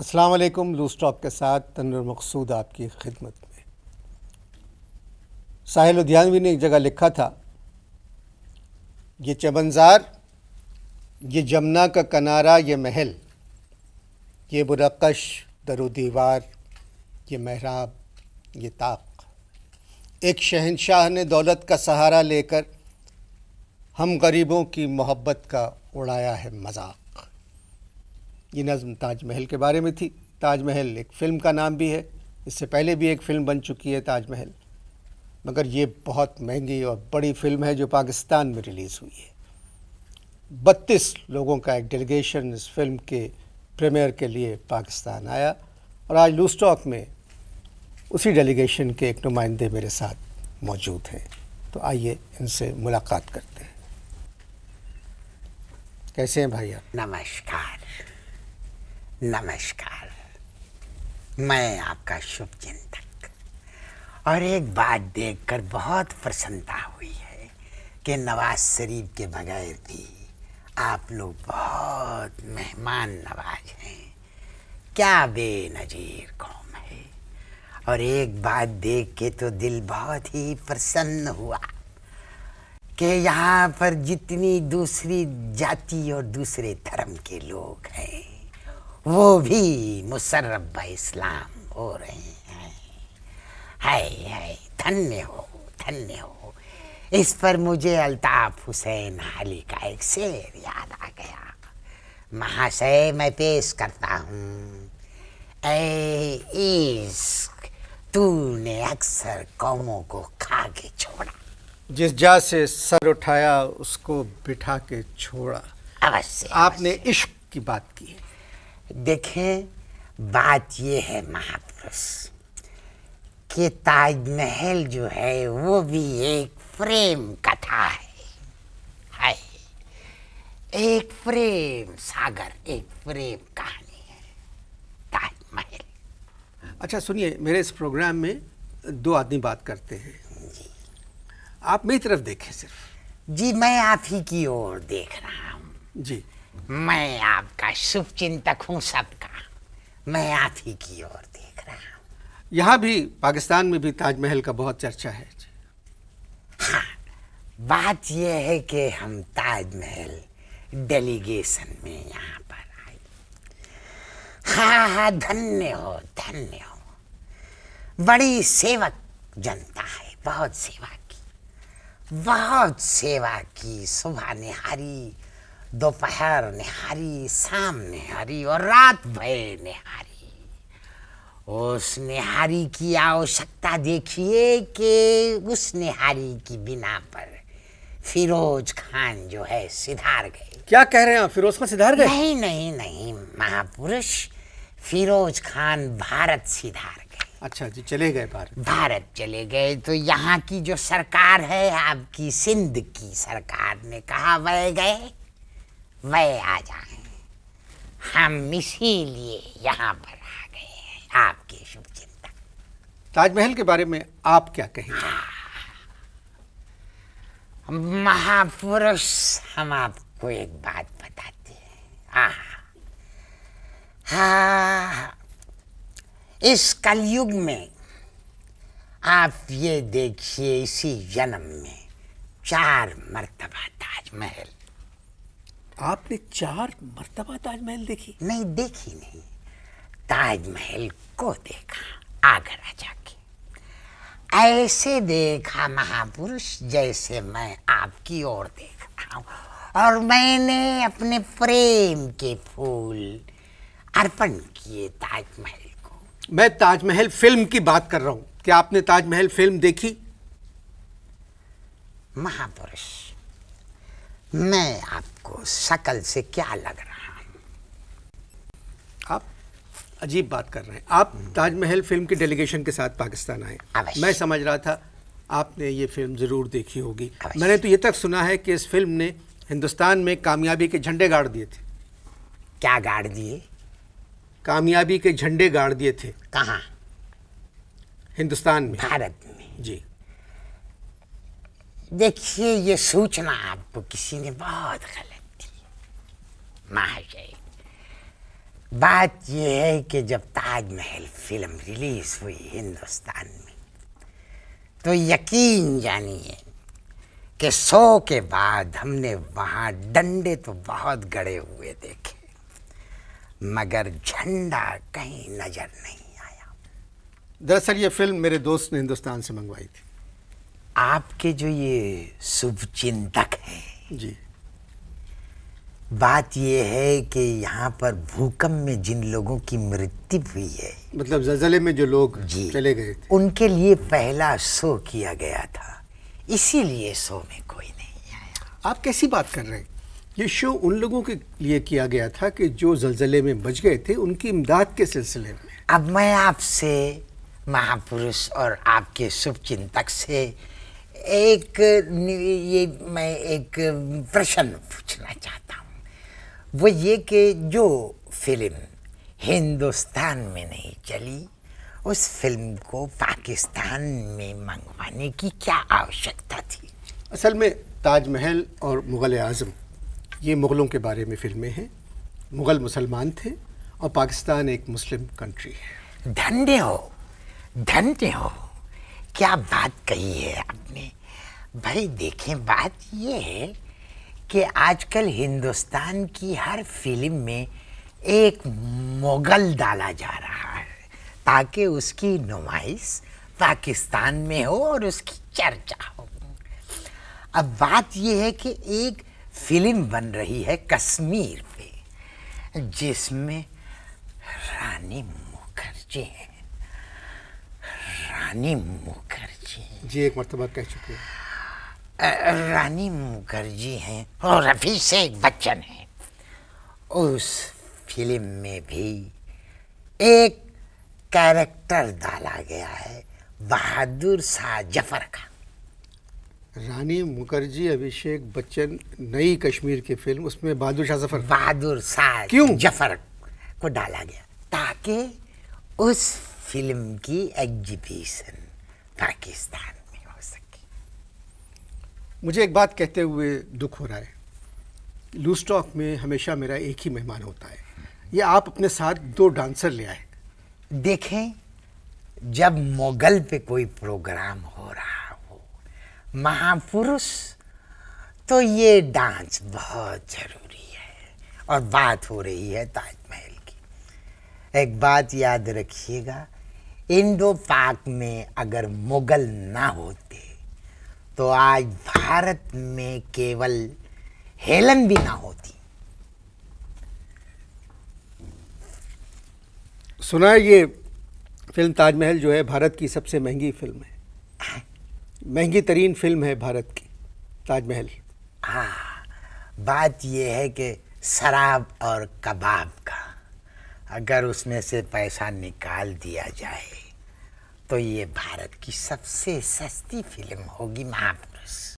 असलकम loose top के साथ तनवर मकसूद आपकी खिदमत में साहिल उद्यानवी ने एक जगह लिखा था ये चबनज़ार ये जमुना का किनारा ये महल ये बुरकश दरो दीवार ये महराब ये ताक एक शहनशाह ने दौलत का सहारा लेकर हम गरीबों की मोहब्बत का उड़ाया है मजाक ये नज़म ताजमहल के बारे में थी ताजमहल एक फ़िल्म का नाम भी है इससे पहले भी एक फ़िल्म बन चुकी है ताजमहल मगर ये बहुत महंगी और बड़ी फ़िल्म है जो पाकिस्तान में रिलीज़ हुई है बत्तीस लोगों का एक डेलीगेशन इस फिल्म के प्रीमियर के लिए पाकिस्तान आया और आज लूस्टॉक में उसी डेलीगेशन के एक नुमाइंदे मेरे साथ मौजूद हैं तो आइए इनसे मुलाकात करते हैं कैसे हैं भाई आप नमस्कार नमस्कार मैं आपका शुभ चिंतक और एक बात देखकर बहुत प्रसन्नता हुई है कि नवाज शरीफ के बगैर भी आप लोग बहुत मेहमान नवाज हैं क्या बेनज़ीर कौम है और एक बात देख के तो दिल बहुत ही प्रसन्न हुआ कि यहाँ पर जितनी दूसरी जाति और दूसरे धर्म के लोग हैं वो भी मुसरब इस्लाम हो रहे हैं हाय हाय धन्य हो धन्य हो इस पर मुझे अल्ताफ हुसैन अली का एक शेर याद आ गया महाशय मैं पेश करता हूँ ए इश्क तूने अक्सर कौमों को खा के छोड़ा जिस जा से सर उठाया उसको बिठा के छोड़ा अवश्य आपने इश्क की बात की है देखें बात ये है महापुरुष कि ताजमहल जो है वो भी एक प्रेम कथा है है एक प्रेम सागर एक प्रेम कहानी है ताजमहल अच्छा सुनिए मेरे इस प्रोग्राम में दो आदमी बात करते हैं जी आप मेरी तरफ देखें सिर्फ जी मैं आप ही की ओर देख रहा हूँ जी मैं आपका शुभ चिंतक हूँ सबका मैं आप ही की ओर देख रहा हूँ यहाँ भी पाकिस्तान में भी ताजमहल का बहुत चर्चा है जी। हाँ बात यह है कि हम ताजमहल डेलीगेशन में यहाँ पर आए हाँ हाँ धन्य हो धन्य हो बड़ी सेवक जनता है बहुत सेवा की बहुत सेवा की सुबह निहारी दोपहर निहारी शाम निहारी और रात भर निहारी उस निहारी की आवश्यकता देखिए कि उस निहारी की बिना पर फिरोज खान जो है सिधार गए क्या कह रहे हैं फिरोज खान सिधार गए नहीं नहीं नहीं महापुरुष फिरोज खान भारत सिधार गए अच्छा जी चले गए भारत भारत चले गए तो यहाँ की जो सरकार है आपकी सिंध की सरकार ने कहा वह गए मैं आ जाए हम इसीलिए यहाँ पर आ गए हैं आपके शुभ चिंता ताजमहल के बारे में आप क्या कहेंगे हाँ। महापुरुष हम आपको एक बात बताते हैं आ हाँ। हा इस कलयुग में आप ये देखिए इसी जन्म में चार मर्तबा ताजमहल आपने चार मरतबा ताजमहल देखी नहीं देखी नहीं ताजमहल को देखा आगरा जाके ऐसे देखा महापुरुष जैसे मैं आपकी ओर देख रहा हूँ और मैंने अपने प्रेम के फूल अर्पण किए ताजमहल को मैं ताजमहल फिल्म की बात कर रहा हूँ क्या आपने ताजमहल फिल्म देखी महापुरुष मैं आपको शकल से क्या लग रहा हूँ आप अजीब बात कर रहे हैं आप ताजमहल फिल्म के डेलीगेशन के साथ पाकिस्तान आए मैं समझ रहा था आपने ये फिल्म ज़रूर देखी होगी मैंने तो ये तक सुना है कि इस फिल्म ने हिंदुस्तान में कामयाबी के झंडे गाड़ दिए थे क्या गाड़ दिए कामयाबी के झंडे गाड़ दिए थे कहाँ हिंदुस्तान में भारत में जी देखिए ये सूचना आपको किसी ने बहुत गलत दी महाशय बात यह है कि जब ताजमहल फिल्म रिलीज हुई हिंदुस्तान में तो यकीन जानिए कि सौ के बाद हमने वहाँ डंडे तो बहुत गड़े हुए देखे मगर झंडा कहीं नज़र नहीं आया दरअसल ये फिल्म मेरे दोस्त ने हिंदुस्तान से मंगवाई थी आपके जो ये शुभ चिंतक हैं जी बात ये है कि यहाँ पर भूकंप में जिन लोगों की मृत्यु हुई है मतलब जलजले में जो लोग जी चले गए थे उनके लिए पहला शो किया गया था इसीलिए शो में कोई नहीं आया आप कैसी बात कर रहे हैं ये शो उन लोगों के लिए किया गया था कि जो जलजले में बच गए थे उनकी इमदाद के सिलसिले में अब मैं आपसे महापुरुष और आपके शुभ चिंतक से एक ये मैं एक प्रश्न पूछना चाहता हूँ वो ये कि जो फिल्म हिंदुस्तान में नहीं चली उस फिल्म को पाकिस्तान में मंगवाने की क्या आवश्यकता थी असल में ताजमहल और मुग़ल आज़म ये मुग़लों के बारे में फिल्में हैं मुग़ल मुसलमान थे और पाकिस्तान एक मुस्लिम कंट्री है धन्य हो धन्य हो क्या बात कही है आपने भाई देखें बात ये है कि आजकल हिंदुस्तान की हर फिल्म में एक मुग़ल डाला जा रहा है ताकि उसकी नुमाइश पाकिस्तान में हो और उसकी चर्चा हो अब बात यह है कि एक फिल्म बन रही है कश्मीर पे जिसमें रानी मुखर्जी हैं रानी मुखर्जी जी एक मरतबा कह चुके हैं रानी मुखर्जी हैं और रफ़ी से एक बच्चन है उस फिल्म में भी एक कैरेक्टर डाला गया है बहादुर शाह जफर का रानी मुखर्जी अभिषेक बच्चन नई कश्मीर की फिल्म उसमें बहादुर शाह जफर बहादुर शाह क्यों जफर को डाला गया ताकि उस फिल्म की एग्जीबिशन पाकिस्तान में हो सके मुझे एक बात कहते हुए दुख हो रहा है लूस्टॉक में हमेशा मेरा एक ही मेहमान होता है ये आप अपने साथ दो डांसर ले आए देखें जब मोगल पे कोई प्रोग्राम हो रहा हो महापुरुष तो ये डांस बहुत ज़रूरी है और बात हो रही है ताजमहल की एक बात याद रखिएगा इंडो पाक में अगर मुग़ल ना होते तो आज भारत में केवल हेलन भी ना होती सुना ये फिल्म ताजमहल जो है भारत की सबसे महंगी फिल्म है महंगी तरीन फिल्म है भारत की ताजमहल हाँ बात यह है कि शराब और कबाब का अगर उसमें से पैसा निकाल दिया जाए तो ये भारत की सबसे सस्ती फिल्म होगी महापुरुष